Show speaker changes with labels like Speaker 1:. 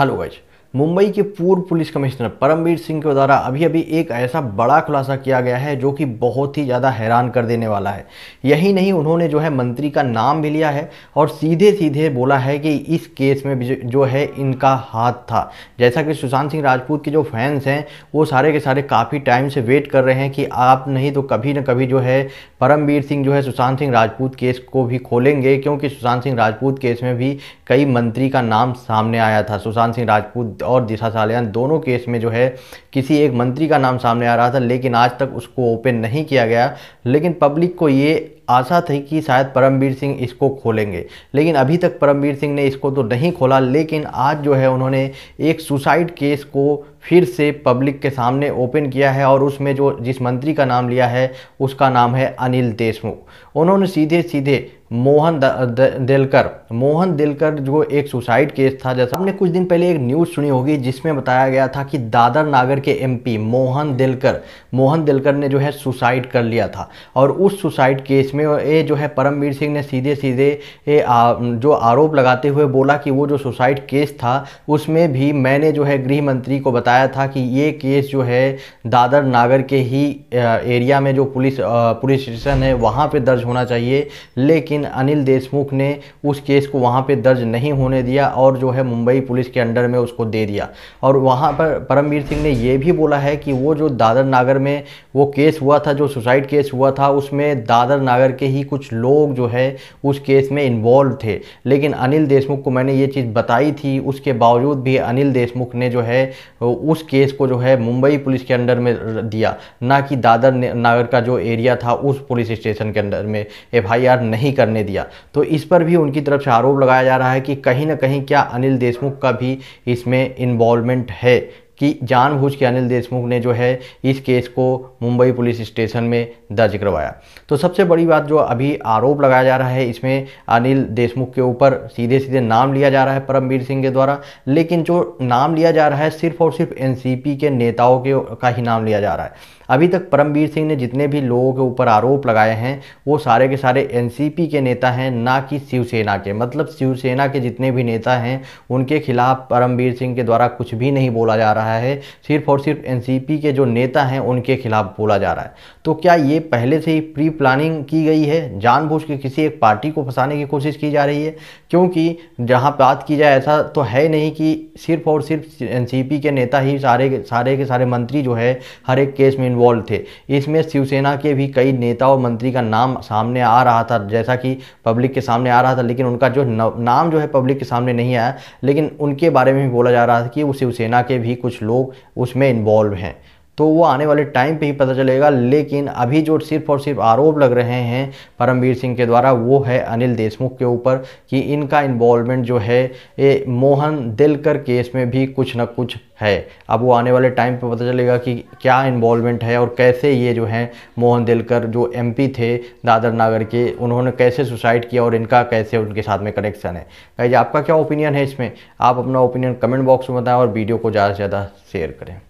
Speaker 1: hello guys Mumbai के पूर्व police commissioner Paramvir Singh के द्वारा अभी अभी एक ऐसा बड़ा खुलासा किया गया है जो कि बहुत ही ज़्यादा हैरान कर देने वाला है यही नहीं उन्होंने जो है मंत्री का नाम भी लिया है और सीधे सीधे बोला है कि इस केस में जो है इनका हाथ था जैसा कि सुशांत सिंह राजपूत के जो फैंस हैं वो सारे के सारे काफ़ी टाइम से वेट कर रहे हैं कि आप नहीं तो कभी ना कभी जो है परमवीर सिंह जो है सुशांत सिंह राजपूत केस को भी खोलेंगे क्योंकि सुशांत सिंह राजपूत केस में भी कई मंत्री का नाम सामने आया था सुशांत सिंह राजपूत और दिशा सालियान दोनों केस में जो है किसी एक मंत्री का नाम सामने आ रहा था लेकिन आज तक उसको ओपन नहीं किया गया लेकिन पब्लिक को ये आशा थी कि शायद परमवीर सिंह इसको खोलेंगे लेकिन अभी तक परमवीर सिंह ने इसको तो नहीं खोला लेकिन आज जो है उन्होंने एक सुसाइड केस को फिर से पब्लिक के सामने ओपन किया है और उसमें जो जिस मंत्री का नाम लिया है उसका नाम है अनिल देशमुख उन्होंने सीधे सीधे मोहन दिलकर मोहन दिलकर जो एक सुसाइड केस था जैसा हमने कुछ दिन पहले एक न्यूज़ सुनी होगी जिसमें बताया गया था कि दादर नागर के एमपी मोहन दिलकर मोहन दिलकर ने जो है सुसाइड कर लिया था और उस सुसाइड केस में इसमें ये जो है परमवीर सिंह ने सीधे सीधे ये जो आरोप लगाते हुए बोला कि वो जो सुसाइड केस था उसमें भी मैंने जो है गृह मंत्री को बताया था कि ये केस जो है दादर नागर के ही एरिया में जो पुलिस पुलिस स्टेशन है वहाँ पर दर्ज होना चाहिए लेकिन अनिल देशमुख ने उस केस को वहाँ पर दर्ज नहीं होने दिया और जो है मुंबई पुलिस के अंडर में उसको दे दिया और वहाँ पर परमवीर सिंह ने ये भी बोला है कि वो जो दादर नागर में वो केस हुआ था जो सुसाइड केस हुआ था उसमें दादर नागर करके ही कुछ लोग जो है उस केस में इन्वॉल्व थे लेकिन अनिल देशमुख को मैंने ये चीज़ बताई थी उसके बावजूद भी अनिल देशमुख ने जो है उस केस को जो है मुंबई पुलिस के अंडर में दिया ना कि दादर नगर का जो एरिया था उस पुलिस स्टेशन के अंडर में एफ नहीं करने दिया तो इस पर भी उनकी तरफ से आरोप लगाया जा रहा है कि कहीं ना कहीं क्या अनिल देशमुख का भी इसमें इन्वॉल्वमेंट है कि जानबूझ के अनिल देशमुख ने जो है इस केस को मुंबई पुलिस स्टेशन में दर्ज करवाया तो सबसे बड़ी बात जो अभी आरोप लगाया जा रहा है इसमें अनिल देशमुख के ऊपर सीधे सीधे नाम लिया जा रहा है परमवीर सिंह के द्वारा लेकिन जो नाम लिया जा रहा है सिर्फ और सिर्फ एनसीपी के नेताओं के का ही नाम लिया जा रहा है अभी तक परमवीर सिंह ने जितने भी लोगों के ऊपर आरोप लगाए हैं वो सारे के सारे एनसीपी के नेता हैं ना कि शिवसेना के मतलब शिवसेना के जितने भी नेता हैं उनके खिलाफ परमवीर सिंह के द्वारा कुछ भी नहीं बोला जा रहा है रहा है सिर्फ और सिर्फ एनसीपी के जो नेता हैं उनके खिलाफ बोला जा रहा है तो क्या ये पहले से ही प्री प्लानिंग की गई है जानबूझ के किसी एक पार्टी को फंसाने की कोशिश की जा रही है क्योंकि जहाँ बात की जाए ऐसा तो है नहीं कि सिर्फ और सिर्फ एनसीपी के नेता ही सारे सारे के सारे मंत्री जो है हर एक केस में इन्वॉल्व थे इसमें शिवसेना के भी कई नेता और मंत्री का नाम सामने आ रहा था जैसा कि पब्लिक के सामने आ रहा था लेकिन उनका जो नाम जो है पब्लिक के सामने नहीं आया लेकिन उनके बारे में भी बोला जा रहा था कि वो शिवसेना के भी कुछ लोग उसमें इन्वॉल्व हैं तो वो आने वाले टाइम पे ही पता चलेगा लेकिन अभी जो सिर्फ और सिर्फ आरोप लग रहे हैं परमवीर सिंह के द्वारा वो है अनिल देशमुख के ऊपर कि इनका इन्वॉल्वमेंट जो है ये मोहन दिलकर केस में भी कुछ ना कुछ है अब वो आने वाले टाइम पे पता चलेगा कि क्या इन्वॉल्वमेंट है और कैसे ये जो है मोहन दिलकर जो एम थे दादर नागर के उन्होंने कैसे सुसाइड किया और इनका कैसे उनके साथ में कनेक्शन है कहीं आपका क्या ओपिनियन है इसमें आप अपना ओपिनियन कमेंट बॉक्स में बताएं और वीडियो को ज़्यादा से ज़्यादा शेयर करें